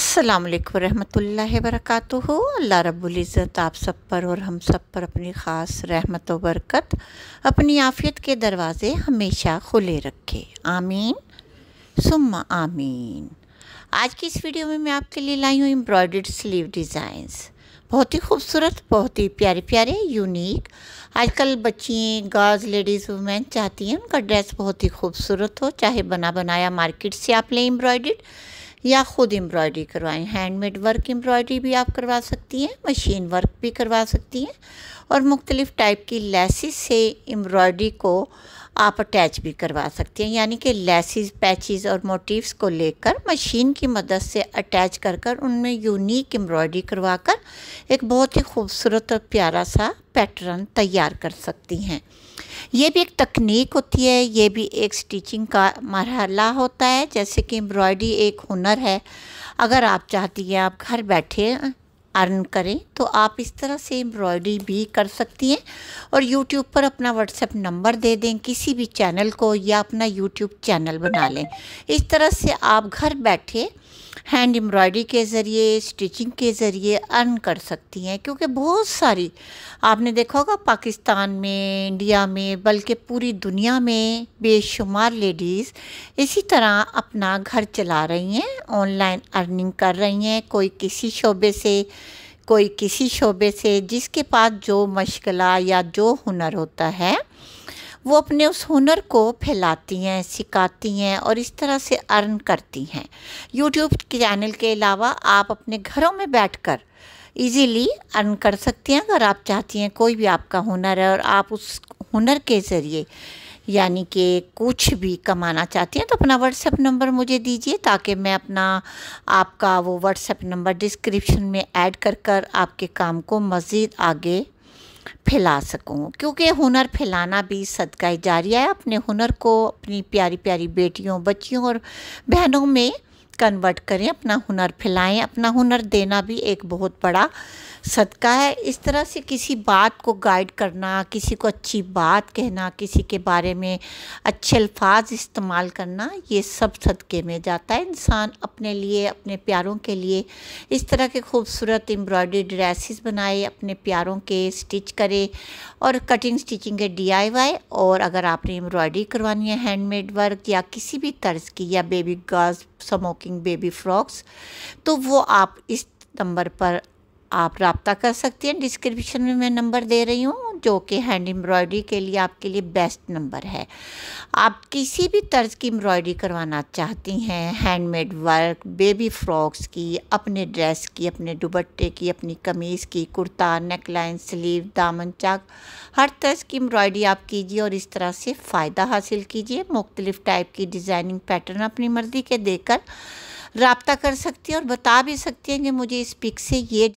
अस्सलाम वालेकुम रहमतुल्लाहि वरकatuहू अल्लाह रब्बुल इज़्ज़त आप सब पर और हम सब पर अपनी ख़ास रहमत व बरकत अपनी आफ़ियत के दरवाज़े हमेशा खुले रखे आमीन सुम्मा आमीन आज की इस वीडियो में मैं आपके लिए लाई हूँ एम्ब्रॉयड स्लीव डिज़ाइंस बहुत ही खूबसूरत बहुत ही प्यारे प्यारे यूनिक आजकल बच्चियाँ गर्ल्स लेडीज़ वुमेन चाहती हैं उनका ड्रेस बहुत ही खूबसूरत हो चाहे बना बनाया मार्केट से आप लें एम्ब्रॉयड या ख़ुद एम्ब्रॉयडरी करवाएं हैंडमेड वर्क एम्ब्रॉयडरी भी आप करवा सकती हैं मशीन वर्क भी करवा सकती हैं और मुख्तलिफ़ टाइप की लेसिस से एम्ब्रॉयडरी को आप अटैच भी करवा सकती हैं यानी कि लेसिस पैचेस और मोटिव्स को लेकर मशीन की मदद से अटैच कर कर उनमें यूनिक एम्ब्रॉयडरी करवा कर एक बहुत ही खूबसूरत और प्यारा सा पैटर्न तैयार कर सकती हैं ये भी एक तकनीक होती है ये भी एक स्टिचिंग का मरहला होता है जैसे कि एम्ब्रॉयडरी एक हुनर है अगर आप चाहती हैं आप घर बैठे अर्न करें तो आप इस तरह से एम्ब्रॉयडरी भी कर सकती हैं और यूट्यूब पर अपना व्हाट्सएप नंबर दे दें किसी भी चैनल को या अपना यूट्यूब चैनल बना लें इस तरह से आप घर बैठे हैंड एम्ब्रॉयडरी के ज़रिए स्टिचिंग के ज़रिए अर्न कर सकती हैं क्योंकि बहुत सारी आपने देखा होगा पाकिस्तान में इंडिया में बल्कि पूरी दुनिया में बेशुमार लेडीज़ इसी तरह अपना घर चला रही हैं ऑनलाइन अर्निंग कर रही हैं कोई किसी शोबे से कोई किसी शोबे से जिसके पास जो मशगला या जो हुनर होता है वो अपने उस हुनर को फैलाती हैं सिखाती हैं और इस तरह से अर्न करती हैं यूट्यूब चैनल के अलावा आप अपने घरों में बैठकर इजीली अर्न कर सकती हैं अगर आप चाहती हैं कोई भी आपका हुनर है और आप उस हुनर के ज़रिए यानी कि कुछ भी कमाना चाहती हैं तो अपना व्हाट्सएप नंबर मुझे दीजिए ताकि मैं अपना आपका वो व्हाट्सएप नंबर डिस्क्रिप्शन में ऐड कर कर आपके काम को मज़ीद आगे फैला सकूं क्योंकि हुनर फैलाना भी सदका जारिया है अपने हुनर को अपनी प्यारी प्यारी बेटियों बच्चियों और बहनों में कन्वर्ट करें अपना हुनर फैलाएं अपना हुनर देना भी एक बहुत बड़ा सदका है इस तरह से किसी बात को गाइड करना किसी को अच्छी बात कहना किसी के बारे में अच्छे अल्फाज इस्तेमाल करना ये सब सदक़े में जाता है इंसान अपने लिए अपने प्यारों के लिए इस तरह के खूबसूरत एम्ब्रॉयडरी ड्रेसिस बनाए अपने प्यारों के स्टिच करे और कटिंग स्टिचिंग के डी और अगर आपने एम्ब्रॉयडरी करवानी है हैंडमेड वर्क या किसी भी तर्ज की या baby girls smocking baby frocks तो वो आप इस नंबर पर आप रबता कर सकती हैं डिस्क्रिप्शन में मैं नंबर दे रही हूँ जो कि हैंड एम्ब्रॉयडरी के लिए आपके लिए बेस्ट नंबर है आप किसी भी तर्ज की एम्ब्रॉयडरी करवाना चाहती हैं हैंडमेड वर्क बेबी फ्रॉक्स की अपने ड्रेस की अपने दुबट्टे की अपनी कमीज़ की कुर्ता नेकलाइन स्लीव दामन चाक हर तर्ज की एम्ब्रॉयडरी आप कीजिए और इस तरह से फ़ायदा हासिल कीजिए मुख्तलिफ़ टाइप की डिज़ाइनिंग पैटर्न अपनी मर्ज़ी के देकर रबता कर सकती हैं और बता भी सकती हैं कि मुझे इस पिक से ये